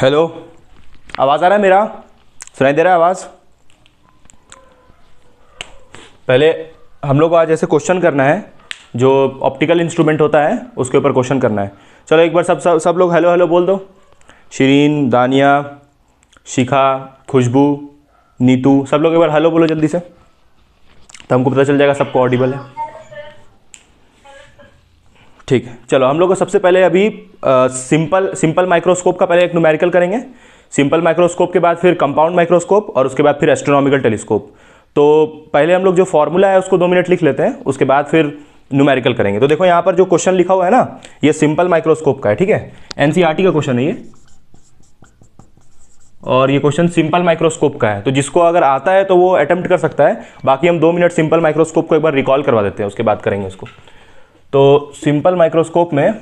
Hello आवाज़ आ रहा है मेरा सुनाई दे रहा है आवाज़ पहले हम लोग को आज ऐसे क्वेश्चन करना है जो ऑप्टिकल इंस्ट्रूमेंट होता है उसके ऊपर क्वेश्चन करना है चलो एक बार सब सब, सब लोग हेलो हेलो बोल दो शरीन दानिया शिखा खुशबू नीतू सब लोग एक बार हेलो बोलो जल्दी से तो हमको पता चल जाएगा सबको ऑडिबल है ठीक है चलो हम लोग सबसे पहले अभी आ, सिंपल सिंपल माइक्रोस्कोप का पहले एक न्यूमेरिकल करेंगे सिंपल माइक्रोस्कोप के बाद फिर कंपाउंड माइक्रोस्कोप और उसके बाद फिर एस्ट्रोनॉमिकल टेलीस्कोप तो पहले हम लोग जो फॉर्मूला है उसको दो मिनट लिख लेते हैं उसके बाद फिर न्यूमेरिकल करेंगे तो देखो यहाँ पर जो क्वेश्चन लिखा हुआ है ना ये सिंपल माइक्रोस्कोप का है ठीक है एनसीईआरटी e का क्वेश्चन है ये और ये क्वेश्चन सिंपल माइक्रोस्कोप का है तो जिसको अगर आता है तो वो अटैम्प्ट कर सकता है बाकी हम दो मिनट सिंपल माइक्रोस्कोप को एक बार रिकॉल करवा देते हैं उसके बाद करेंगे उसको तो सिंपल माइक्रोस्कोप में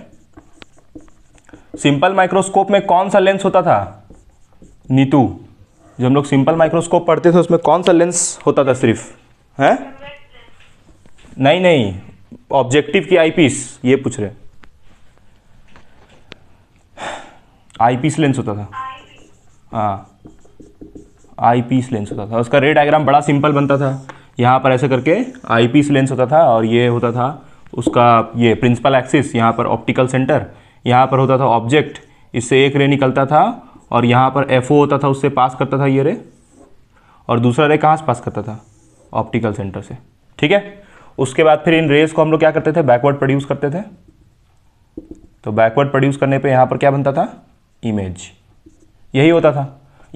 सिंपल माइक्रोस्कोप में कौन सा लेंस होता था नीतू जो हम लोग सिंपल माइक्रोस्कोप पढ़ते थे उसमें कौन सा लेंस होता था सिर्फ है नहीं नहीं ऑब्जेक्टिव की आईपीस ये पूछ रहे आईपीस लेंस होता था हाँ आईपीस लेंस होता था उसका रे डायग्राम बड़ा सिंपल बनता था यहाँ पर ऐसे करके आईपीस लेंस होता था और ये होता था उसका ये प्रिंसिपल एक्सिस यहाँ पर ऑप्टिकल सेंटर यहाँ पर होता था ऑब्जेक्ट इससे एक रे निकलता था और यहाँ पर एफ होता था उससे पास करता था ये रे और दूसरा रे कहाँ से पास करता था ऑप्टिकल सेंटर से ठीक है उसके बाद फिर इन रेस को हम लोग क्या करते थे बैकवर्ड प्रोड्यूस करते थे तो बैकवर्ड प्रोड्यूस करने पे यहाँ पर क्या बनता था इमेज यही होता था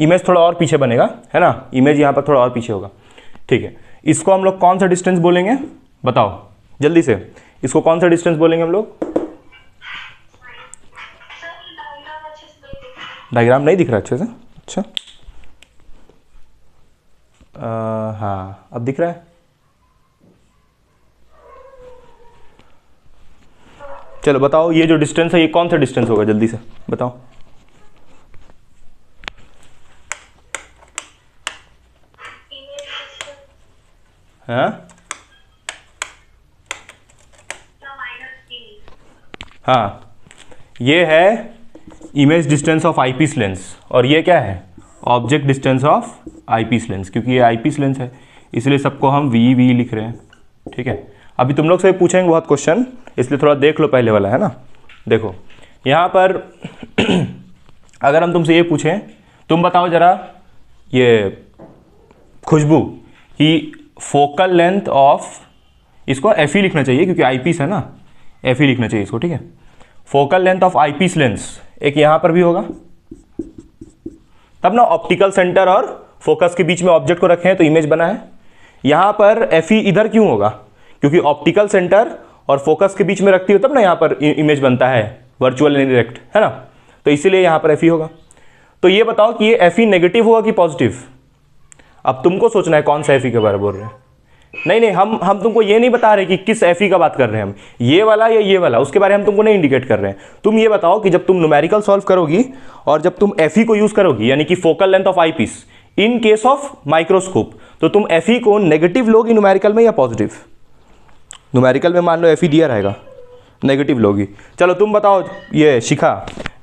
इमेज थोड़ा और पीछे बनेगा है ना इमेज यहाँ पर थोड़ा और पीछे होगा ठीक है इसको हम लोग कौन सा डिस्टेंस बोलेंगे बताओ जल्दी से इसको कौन सा डिस्टेंस बोलेंगे हम लोग डायग्राम नहीं दिख रहा अच्छे से अच्छा हाँ अब दिख रहा है चलो बताओ ये जो डिस्टेंस है ये कौन सा डिस्टेंस होगा जल्दी से बताओ हाँ हाँ ये है image distance of eyepiece lens और ये क्या है object distance of eyepiece lens क्योंकि ये आईपीस लेंस है इसलिए सबको हम वी वी लिख रहे हैं ठीक है अभी तुम लोग से पूछेंगे बहुत क्वेश्चन इसलिए थोड़ा देख लो पहले वाला है ना देखो यहाँ पर अगर हम तुमसे ये पूछें तुम बताओ ज़रा ये खुशबू ही फोकल लेंथ ऑफ इसको एफ ई लिखना चाहिए क्योंकि आई है ना एफ ही लिखना चाहिए इसको ठीक है focal length of eyepiece lens एक यहां पर भी होगा तब ना ऑप्टिकल सेंटर और फोकस के बीच में ऑब्जेक्ट को रखे हैं तो इमेज बना है यहां पर एफ ई e इधर क्यों होगा क्योंकि ऑप्टिकल सेंटर और फोकस के बीच में रखती हो तब ना यहां पर इमेज बनता है वर्चुअल एंड है ना तो इसीलिए यहां पर एफ e होगा तो ये बताओ कि ये एफ नेगेटिव e होगा कि पॉजिटिव अब तुमको सोचना है कौन सा एफ के बारे बोल रहे हैं नहीं नहीं हम हम तुमको ये नहीं बता रहे कि किस एफ e का बात कर रहे हैं हम ये वाला या ये वाला उसके बारे में हम तुमको नहीं इंडिकेट कर रहे हैं तुम ये बताओ कि जब तुम न्यूमेरिकल सॉल्व करोगी और जब तुम एफ e को यूज़ करोगी यानी कि focal length of eyepiece in case of microscope तो तुम एफ e को नेगेटिव लोगी न्यूमेरिकल में या पॉजिटिव न्यूमेरिकल में मान लो एफ दिया रहेगा नेगेटिव लोगी चलो तुम बताओ ये शिखा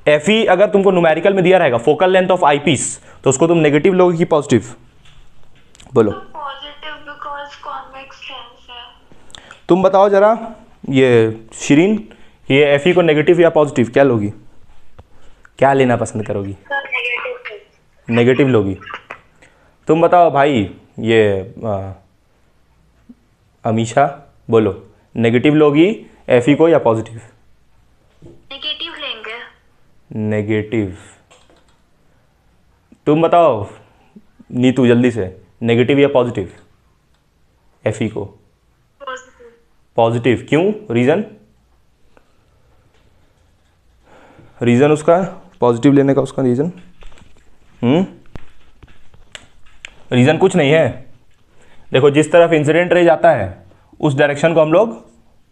एफ अगर तुमको न्यूमेरिकल में दिया रहेगा focal length of eyepiece तो उसको तुम नेगेटिव लोगी कि पॉजिटिव बोलो तुम बताओ ज़रा ये शरीन ये एफ e को नेगेटिव या पॉजिटिव क्या लोगी क्या लेना पसंद करोगी नेगेटिव लोगी तुम बताओ भाई ये आ, अमीशा बोलो नेगेटिव लोगी एफ e को या पॉजिटिव नेगेटिव लेंगे नेगेटिव तुम बताओ नीतू जल्दी से नेगेटिव या पॉजिटिव एफ e को पॉजिटिव क्यों रीज़न रीज़न उसका पॉजिटिव लेने का उसका रीज़न हम्म? रीज़न कुछ नहीं है देखो जिस तरफ इंसिडेंट रे जाता है उस डायरेक्शन को हम लोग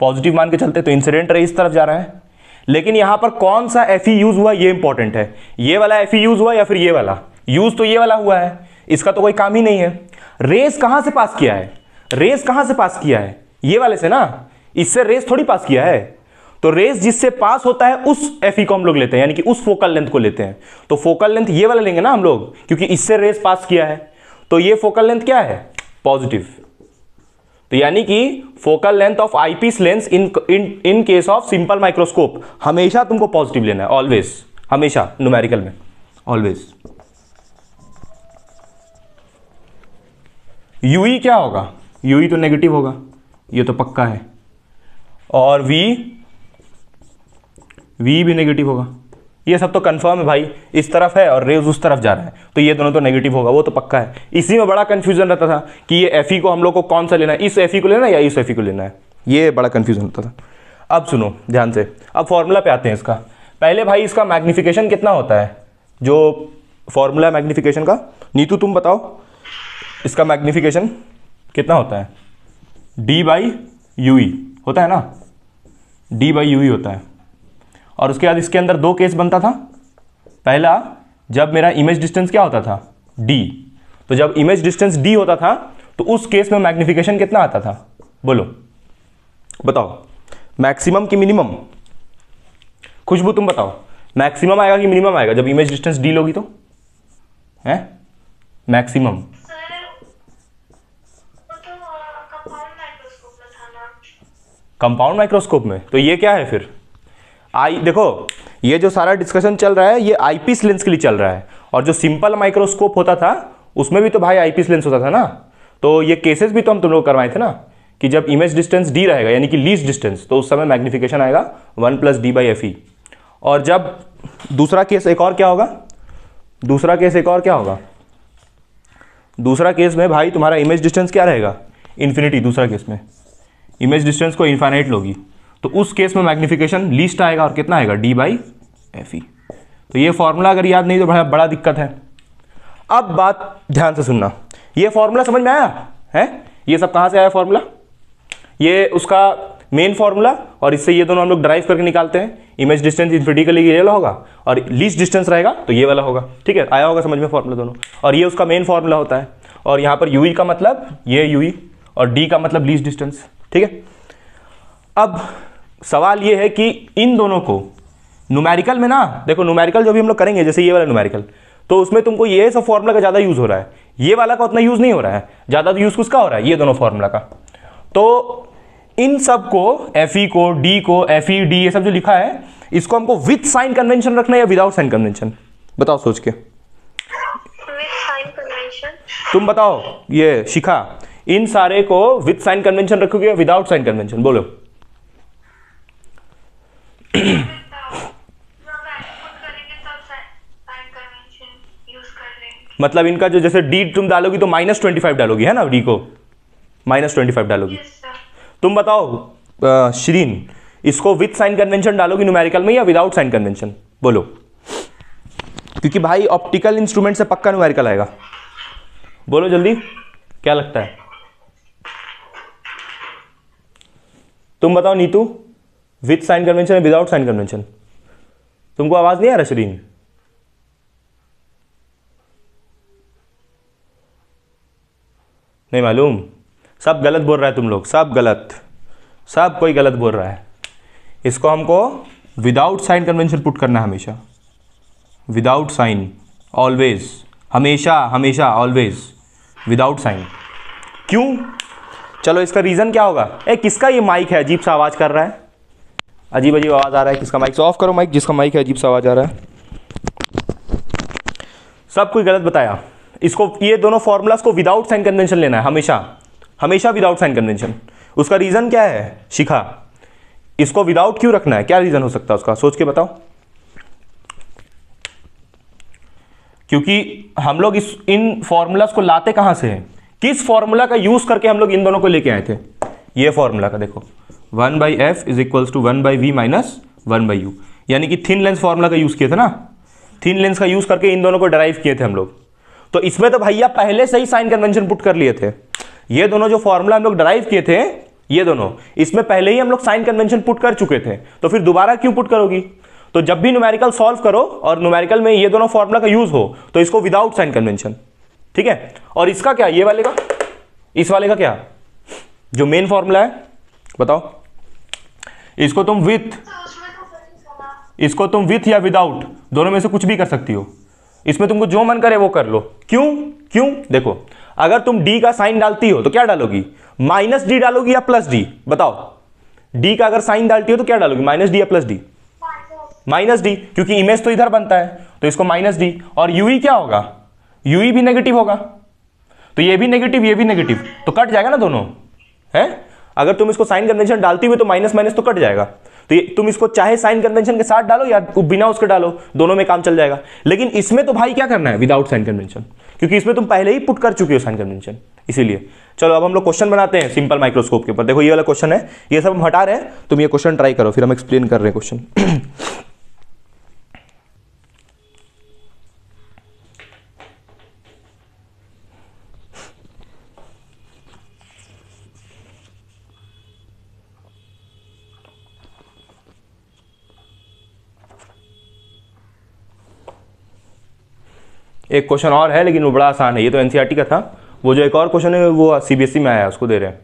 पॉजिटिव मान के चलते तो इंसिडेंट रे इस तरफ जा रहा है लेकिन यहां पर कौन सा एफ ई यूज हुआ ये इंपॉर्टेंट है ये वाला एफ ई यूज हुआ या फिर ये वाला यूज तो ये वाला हुआ है इसका तो कोई काम ही नहीं है रेस कहां से पास किया है रेस कहां से पास किया है ये वाले से ना इससे रेस थोड़ी पास किया है तो रेस जिससे पास होता है उस एफ e को हम लोग लेते हैं यानी कि उस फोकल लेंथ को लेते हैं तो फोकल लेंथ ये वाला लेंगे ना हम लोग क्योंकि इससे रेस पास किया है तो ये फोकल लेंथ क्या है पॉजिटिव तो यानी कि focal length of eyepiece lens in in in case of simple microscope हमेशा तुमको पॉजिटिव लेना है ऑलवेज हमेशा न्यूमेरिकल में ऑलवेज यूई e क्या होगा यूई e तो नेगेटिव होगा ये तो पक्का है और v v भी नेगेटिव होगा ये सब तो कंफर्म है भाई इस तरफ है और रेज उस तरफ जा रहा है तो ये दोनों तो नेगेटिव होगा वो तो पक्का है इसी में बड़ा कन्फ्यूजन रहता था कि ये एफ को हम लोग को कौन सा लेना है इस एफ को लेना है या इस एफ को लेना है ये बड़ा कन्फ्यूजन होता था अब सुनो ध्यान से अब फॉर्मूला पे आते हैं इसका पहले भाई इसका मैग्निफिकेशन कितना होता है जो फॉर्मूला मैग्निफिकेशन का नीतू तुम बताओ इसका मैग्निफिकेशन कितना होता है डी बाई यू ई होता है ना डी बाई यू होता है और उसके बाद इसके अंदर दो केस बनता था पहला जब मेरा इमेज डिस्टेंस क्या होता था डी तो जब इमेज डिस्टेंस डी होता था तो उस केस में मैग्निफिकेशन कितना आता था बोलो बताओ मैक्सिमम कि मिनिमम खुशबू तुम बताओ मैक्सिमम आएगा कि मिनिमम आएगा जब इमेज डिस्टेंस डी होगी तो है मैक्सिमम कंपाउंड माइक्रोस्कोप में तो ये क्या है फिर आई देखो ये जो सारा डिस्कशन चल रहा है ये आईपीस लेंस के लिए चल रहा है और जो सिंपल माइक्रोस्कोप होता था उसमें भी तो भाई आईपीस लेंस होता था ना तो ये केसेस भी तो हम तुम लोग करवाए थे ना कि जब इमेज डिस्टेंस डी रहेगा यानी कि लीज डिस्टेंस तो उस समय मैग्निफिकेशन आएगा one plus D by F E और जब दूसरा केस एक और क्या होगा दूसरा केस एक और क्या होगा दूसरा केस में भाई तुम्हारा इमेज डिस्टेंस क्या रहेगा इन्फिनिटी दूसरा केस में इमेज डिस्टेंस को इन्फाइनाइट लोगी तो उस केस में मैग्निफिकेशन लीस्ट आएगा और कितना आएगा डी बाई एफ ई तो ये फॉर्मूला अगर याद नहीं तो बड़ा बड़ा दिक्कत है अब बात ध्यान से सुनना ये फॉर्मूला समझ में आया है ये सब कहाँ से आया फॉर्मूला ये उसका मेन फॉर्मूला और इससे ये दोनों हम लोग ड्राइव करके निकालते हैं इमेज डिस्टेंस इन्फिटिकली ये वाला होगा और लीस्ट डिस्टेंस रहेगा तो ये वाला होगा ठीक है आया होगा समझ में फॉर्मूला दोनों और ये उसका मेन फॉर्मूला होता है और यहाँ पर यू e का मतलब ये यू e और डी का मतलब लीस्ट डिस्टेंस ठीक है अब सवाल ये है कि इन दोनों को नुमेरिकल में ना देखो नुमेरिकल जो भी हम लोग करेंगे जैसे ये वाला नुमेरिकल तो उसमें तुमको ये सब फॉर्मूला का ज़्यादा यूज़ हो रहा है ये वाला का उतना यूज़ नहीं हो रहा है ज़्यादा तो यूज़ किसका हो रहा है ये दोनों फॉर्मूला का तो इन सब को एफ ई को डी को एफ ई डी ये सब जो लिखा है इसको हमको विथ साइन कन्वेंशन रखना है या विदाउट साइन कन्वेंशन बताओ सोच के तुम बताओ ये शिखा इन सारे को विद साइन कन्वेंशन रखोगे या विदाउट साइन कन्वेंशन बोलो मतलब इनका जो जैसे डी तुम डालोगी तो माइनस ट्वेंटी फाइव डालोगी है ना डी को माइनस ट्वेंटी फाइव डालोगी तुम बताओ श्रीन इसको विथ साइन कन्वेंशन डालोगी न्यूमेरिकल में या विदाउट साइन कन्वेंशन बोलो क्योंकि भाई ऑप्टिकल इंस्ट्रूमेंट से पक्का न्यूमेरिकल आएगा बोलो जल्दी क्या लगता है तुम बताओ नीतू विथ साइन कन्वेंशन या विदाउट साइन कन्वेंशन तुमको आवाज़ नहीं आ रहा शरीन नहीं मालूम सब गलत बोल रहा है तुम लोग सब गलत सब कोई गलत बोल रहा है इसको हमको विदाउट साइन कन्वेंशन पुट करना है हमेशा विदाउट साइन ऑलवेज हमेशा हमेशा ऑलवेज विदाउट साइन क्यों चलो इसका रीज़न क्या होगा ए किसका ये माइक है अजीब सा आवाज़ कर रहा है अजीब अजीब आवाज़ आ रहा है किसका माइक ऑफ करो माइक जिसका माइक है अजीब सा आवाज़ आ रहा है सब कोई गलत बताया इसको ये दोनों फार्मूलाज को विदाउट साइन कन्वेंशन लेना है हमेशा हमेशा विदाउट साइन कन्वेंशन उसका रीज़न क्या है शिखा इसको विदाउट क्यों रखना है क्या रीज़न हो सकता है उसका सोच के बताओ क्योंकि हम लोग इस इन फॉर्मूलाज को लाते कहाँ से हैं किस फॉर्मूला का यूज करके हम लोग इन दोनों को लेके आए थे ये फॉर्मूला का देखो one by F is equals to one by V minus one by U यानी कि थिन लेंस फॉर्मूला का यूज किया था ना थिन लेंस का यूज करके इन दोनों को ड्राइव किए थे हम लोग तो इसमें तो भैया पहले से ही साइन कन्वेंशन पुट कर लिए थे ये दोनों जो फॉर्मूला हम लोग ड्राइव किए थे ये दोनों इसमें पहले ही हम लोग साइन कन्वेंशन पुट कर चुके थे तो फिर दोबारा क्यों पुट करोगी तो जब भी न्यूमेरिकल सॉल्व करो और न्यूमेरिकल में ये दोनों फॉर्मूला का यूज हो तो इसको विदाउट साइन कन्वेंशन ठीक है और इसका क्या ये वाले का इस वाले का क्या जो मेन फॉर्मूला है बताओ इसको तुम विथ इसको तुम विथ या विदाउट दोनों में से कुछ भी कर सकती हो इसमें तुमको जो मन करे वो कर लो क्यों क्यों देखो अगर तुम डी का साइन डालती हो तो क्या डालोगी माइनस डी डालोगी या प्लस डी बताओ डी का अगर साइन डालती हो तो क्या डालोगी माइनस डी या प्लस डी माइनस डी क्योंकि इमेज तो इधर बनता है तो इसको माइनस डी और यू ही e क्या होगा यू भी नेगेटिव होगा तो ये भी नेगेटिव ये भी नेगेटिव तो कट जाएगा ना दोनों है अगर तुम इसको साइन कन्वेंशन डालती हुए तो माइनस माइनस तो कट जाएगा तो ये तुम इसको चाहे साइन कन्वेंशन के साथ डालो या बिना उसके डालो दोनों में काम चल जाएगा लेकिन इसमें तो भाई क्या करना है विदाउट साइन कन्वेंशन क्योंकि इसमें तुम पहले ही पुट कर चुके हो साइन कन्वेंशन इसीलिए चलो अब हम लोग क्वेश्चन बनाते हैं सिंपल माइक्रोस्कोप के ऊपर देखो ये वाला क्वेश्चन है ये सब हम हटा रहे हैं तुम ये क्वेश्चन ट्राई करो फिर हम एक्सप्लेन कर रहे हैं क्वेश्चन एक क्वेश्चन और है लेकिन वो बड़ा आसान है ये तो एन e का था वो जो एक और क्वेश्चन है वो सी e में आया उसको दे रहे हैं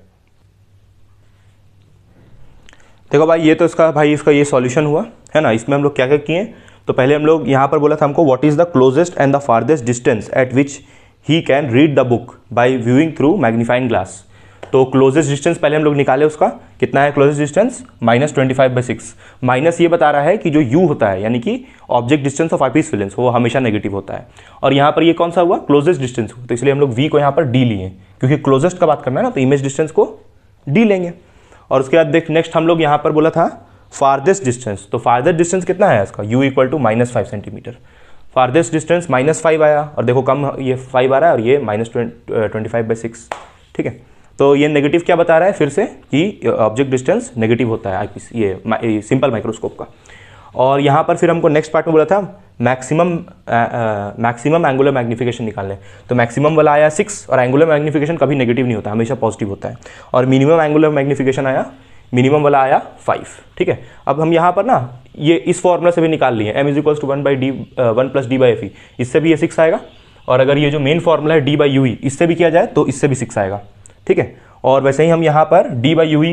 देखो भाई ये तो इसका भाई इसका ये सॉल्यूशन हुआ है ना इसमें हम लोग क्या क्या किए तो पहले हम लोग यहाँ पर बोला था हमको what is the closest and the farthest distance at which he can read the book by viewing through magnifying glass तो क्लोजेस्ट डिस्टेंस पहले हम लोग निकाले उसका कितना है closest distance minus twenty five by six minus ये बता रहा है कि जो यू होता है यानी कि object distance of eyepiece lens वो हमेशा नेगेटिव होता है और यहाँ पर ये कौन सा हुआ क्लोजेस्ट डिस्टेंस हुआ तो इसलिए हम लोग वी को यहाँ पर डी लिए क्योंकि क्लोजेस्ट का बात करना है ना तो इमेज डिस्टेंस को डी लेंगे और उसके बाद देख नेक्स्ट हम लोग यहाँ पर बोला था फारदेस्ट डिस्टेंस तो फारदेस्ट डिस्टेंस कितना है इसका U equal to minus five centimetre farthest distance minus five आया और देखो कम ये फाइव आ रहा है और ये minus twenty five by six ठीक है तो ये नेगेटिव क्या बता रहा है फिर से कि ऑब्जेक्ट डिस्टेंस नेगेटिव होता है ये, सिंपल माइक्रोस्कोप का और यहाँ पर फिर हमको नेक्स्ट पार्ट में बोला था मैक्सिमम मैक्सिमम एंगुलर मैग्निफिकेशन निकालने तो मैक्सिमम वाला आया सिक्स और एंगुलर मैग्नीफिकेशन कभी नेगेटिव नहीं होता हमेशा पॉजिटिव होता है और मिनिमम एंगुलर मैग्निफिकेशन आया मिनिमम वाला आया फाइव ठीक है अब हम यहाँ पर ना ये इस फॉर्मूला से भी निकाल लिए M is equal to one by D one plus D by F इससे भी ये सिक्स आएगा और अगर ये जो मेन फॉर्मूला है डी बाई यू इससे भी किया जाए तो इससे भी सिक्स आएगा ठीक है और वैसे ही हम यहाँ पर डी बाई यू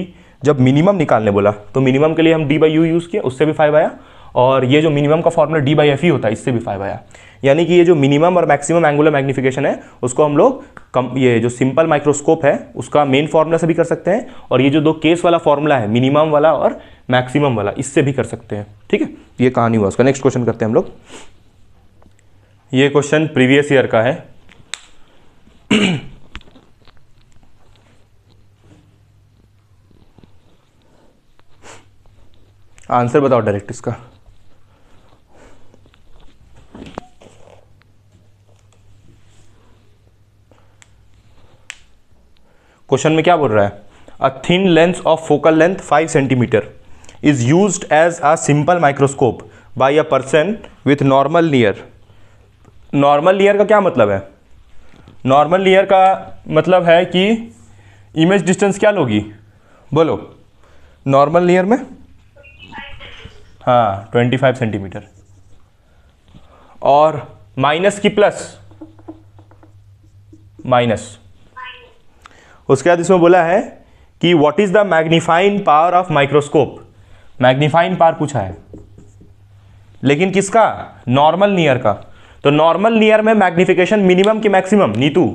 जब मिनिमम निकालने बोला तो मिनिमम के लिए हम डी बाई यू यूज़ किए उससे भी फाइव आया और ये जो मिनिमम का फॉर्मूला डी बाई एफ ही होता है इससे भी फाइव आया यानी कि ये जो मिनिमम और मैक्सिमम एंगुलर मैग्नीफिकेशन है उसको हम लोग कम ये जो सिंपल माइक्रोस्कोप है उसका मेन फार्मूला से भी कर सकते हैं और ये जो दो केस वाला फार्मूला है मिनिमम वाला और मैक्सिमम वाला इससे भी कर सकते हैं ठीक है ये कहानी हुआ उसका नेक्स्ट क्वेश्चन करते हैं हम लोग ये क्वेश्चन प्रीवियस ईयर का है आंसर बताओ डायरेक्ट इसका क्वेश्चन में क्या बोल रहा है a thin lens of focal length five centimetre is use as a simple microscope by a person with normal near normal near का क्या मतलब है नॉर्मल लेयर का मतलब है कि इमेज डिस्टेंस क्या लोगी बोलो नॉर्मल लेयर में हाँ ट्वेंटी फाइव सेंटीमीटर और माइनस की प्लस माइनस उसके बाद इसमें बोला है कि what is the magnifying power of microscope magnifying power पूछा है लेकिन किसका नॉर्मल नियर का तो नॉर्मल नियर में मैग्निफिकेशन मिनिमम की मैक्सिमम नीतू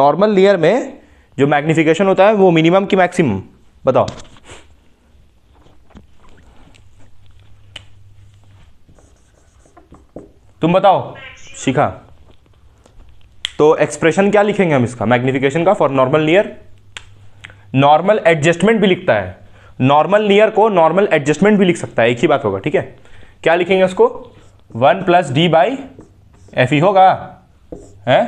नॉर्मल नियर में जो मैग्निफिकेशन होता है वो मिनिमम की मैक्सिमम बताओ तुम बताओ शिखा तो एक्सप्रेशन क्या लिखेंगे हम इसका मैग्निफिकेशन का for normal near normal adjustment भी लिखता है नॉर्मल नियर को नॉर्मल एडजस्टमेंट भी लिख सकता है एक ही बात होगा ठीक है क्या लिखेंगे उसको one plus D by F E होगा है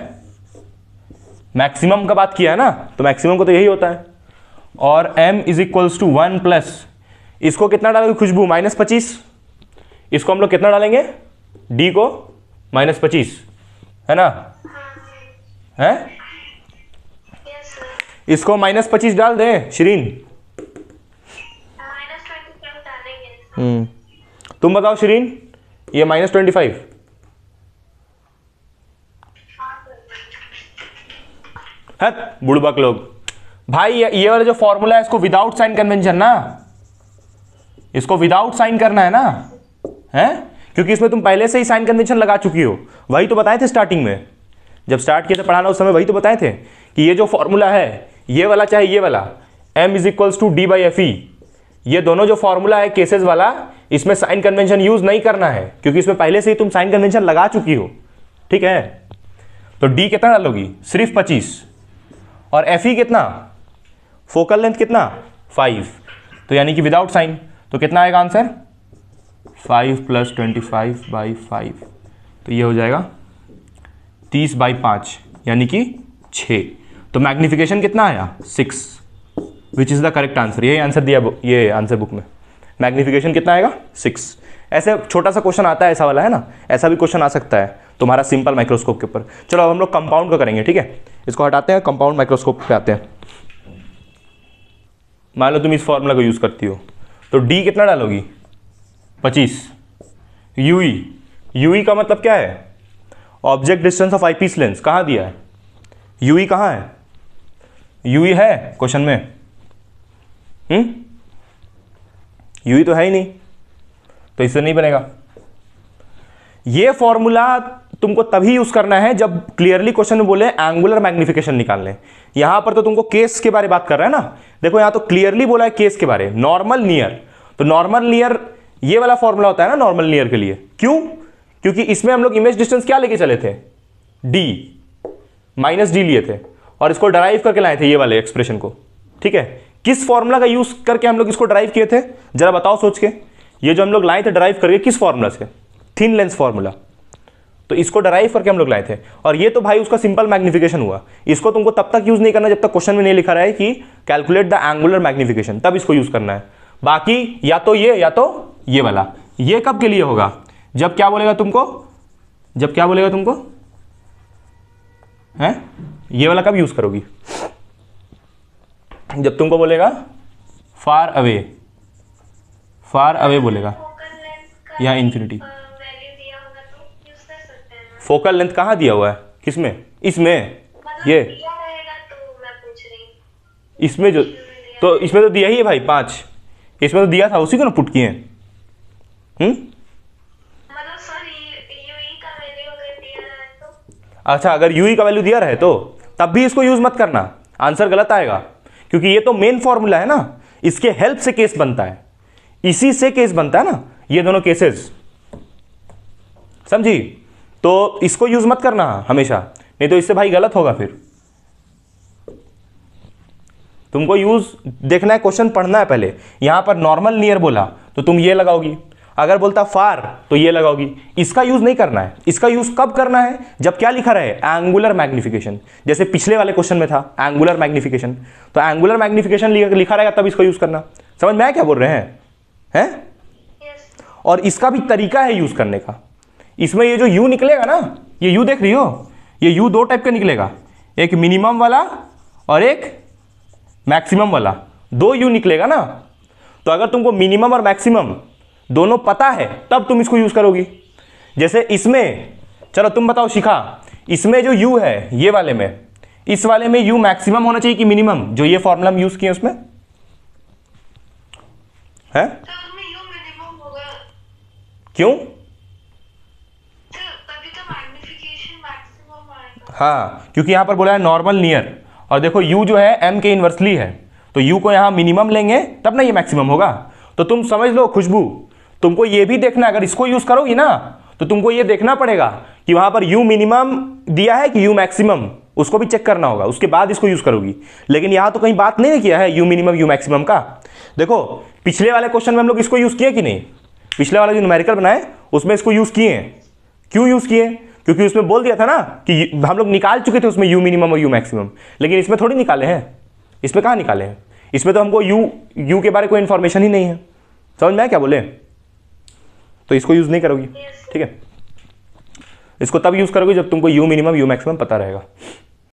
मैक्सिमम का बात किया है ना तो मैक्सिमम को तो यही होता है और m is equals to one plus इसको कितना डालोगे खुशबू माइनस पच्चीस इसको हम लोग कितना डालेंगे डी को माइनस पच्चीस है ना है इसको माइनस पच्चीस डाल दें शरीन हम्म। तुम बताओ शरीन ये माइनस ट्वेंटी फाइव है बुड़बक लोग भाई ये, ये वाला जो फॉर्मूला है इसको विदाउट साइन कन्वेंशन ना इसको विदाउट साइन करना है ना है क्योंकि इसमें तुम पहले से ही साइन कन्वेंशन लगा चुकी हो वही तो बताए थे स्टार्टिंग में जब स्टार्ट किया था पढ़ाना उस समय वही तो बताए थे कि ये जो फॉर्मूला है ये वाला चाहे ये वाला M is equals to D by F E ये दोनों जो फॉर्मूला है केसेस वाला इसमें साइन कन्वेंशन यूज नहीं करना है क्योंकि इसमें पहले से ही तुम साइन कन्वेंशन लगा चुकी हो ठीक है तो डी कितना डालोगी सिर्फ पच्चीस और एफ ई कितना फोकल लेंथ कितना फाइव तो यानी कि विदाउट साइन तो कितना आएगा answer five plus twenty five by five तो ये हो जाएगा तीस बाई पाँच यानी कि छः तो मैग्निफिकेशन कितना आया six which is the correct answer यही आंसर दिया ये आंसर बुक में मैग्निफिकेशन कितना आएगा सिक्स ऐसे छोटा सा क्वेश्चन आता है ऐसा वाला है ना ऐसा भी क्वेश्चन आ सकता है तुम्हारा सिंपल माइक्रोस्कोप के ऊपर चलो अब हम लोग कंपाउंड का करेंगे ठीक है इसको हटाते हैं कंपाउंड माइक्रोस्कोप पे आते हैं मान लो तुम इस फॉर्मूला को यूज़ करती हो तो डी कितना डालोगी पच्चीस यूई यूई का मतलब क्या है object distance of eyepiece lens कहाँ दिया है यूई कहाँ है यूई है क्वेश्चन में यू हम्म? यूई तो है ही नहीं तो इससे नहीं बनेगा ये फॉर्मूला तुमको तभी यूज करना है जब क्लियरली क्वेश्चन में बोले एंगुलर मैग्निफिकेशन निकाल लें यहां पर तो तुमको केस के बारे बात कर रहा है ना देखो यहां तो क्लियरली बोला है केस के बारे नॉर्मल नियर तो नॉर्मल नियर ये वाला फॉर्मूला होता है ना नॉर्मल नियर के लिए क्यों क्योंकि इसमें हम लोग इमेज डिस्टेंस क्या लेके चले थे डी माइनस डी लिए थे और इसको डराइव करके लाए थे ये वाले एक्सप्रेशन को ठीक है किस फॉर्मूला का यूज करके हम लोग इसको ड्राइव किए थे जरा बताओ सोच के ये जो हम लोग लाए थे ड्राइव करके किस फॉर्मूला से थिन लेंस फॉर्मूला तो इसको डराइव करके हम लोग लाए थे और ये तो भाई उसका सिंपल मैग्निफिकेशन हुआ इसको तुमको तब तक यूज़ नहीं करना जब तक क्वेश्चन में नहीं लिखा रहा है कि कैलकुलेट द एंगुलर मैग्निफिकेशन तब इसको यूज़ करना है बाकी या तो ये या तो ये वाला ये कब के लिए होगा जब क्या बोलेगा तुमको जब क्या बोलेगा तुमको है ये वाला कब यूज करोगी जब तुमको बोलेगा फार अवे फार अवे बोलेगा या इन्फिनिटी फोकल लेंथ कहाँ दिया हुआ है किसमें इसमें ये इसमें जो तो इसमें तो दिया ही है भाई पाँच इसमें तो दिया था उसी को ना पुट किए हैं हम्म? मतलब e तो? अच्छा अगर यू e का वैल्यू दिया रहे तो तब भी इसको यूज मत करना आंसर गलत आएगा क्योंकि ये तो मेन फॉर्मूला है ना इसके हेल्प से केस बनता है इसी से केस बनता है ना ये दोनों केसेस समझी तो इसको यूज मत करना हमेशा नहीं तो इससे भाई गलत होगा फिर तुमको यूज देखना है क्वेश्चन पढ़ना है पहले यहां पर नॉर्मल नियर बोला तो तुम ये लगाओगी अगर बोलता फार तो ये लगाओगी इसका यूज नहीं करना है इसका यूज कब करना है जब क्या लिखा रहे एंगुलर मैग्निफिकेशन जैसे पिछले वाले क्वेश्चन में था एंगुलर मैग्निफिकेशन तो एंगुलर मैग्निफिकेशन लिखा रहेगा तब इसका यूज करना समझ में आया क्या बोल रहे हैं है और इसका भी तरीका है यूज करने का इसमें ये जो यू निकलेगा ना ये यू देख रही हो ये यू दो टाइप का निकलेगा एक मिनिमम वाला और एक मैक्सिमम वाला दो यू निकलेगा ना तो अगर तुमको मिनिमम और मैक्सिमम दोनों पता है तब तुम इसको यूज करोगी जैसे इसमें चलो तुम बताओ शिखा इसमें जो यू है ये वाले में इस वाले में यू मैक्सिमम होना चाहिए कि मिनिमम जो ये फॉर्मूला हम यूज किए उसमें है क्यों हाँ क्योंकि यहां पर बोला है नॉर्मल नियर और देखो यू जो है एम के इनवर्सली है तो यू को यहां मिनिमम लेंगे तब ना ये मैक्सिमम होगा तो तुम समझ लो खुशबू तुमको ये भी देखना अगर इसको यूज करोगी ना तो तुमको ये देखना पड़ेगा कि वहां पर यू मिनिमम दिया है कि यू मैक्सिमम उसको भी चेक करना होगा उसके बाद इसको यूज करोगी लेकिन यहां तो कहीं बात नहीं किया है यू मिनिमम यू मैक्सिमम का देखो पिछले वाले क्वेश्चन में हम लोग इसको यूज किए कि नहीं पिछले वाला जो न्यूमेरिकल बनाए उसमें इसको यूज किए क्यों यूज किए क्योंकि उसमें बोल दिया था ना कि हम लोग निकाल चुके थे उसमें यू मिनिमम और यू मैक्सिमम लेकिन इसमें थोड़ी निकाले हैं इसमें कहाँ निकाले हैं इसमें तो हमको यू यू के बारे कोई इन्फॉर्मेशन ही नहीं है समझ में क्या बोले तो इसको यूज़ नहीं करोगी ठीक है इसको तब यूज़ करोगे जब तुमको यू मिनिमम यू मैक्सिमम पता रहेगा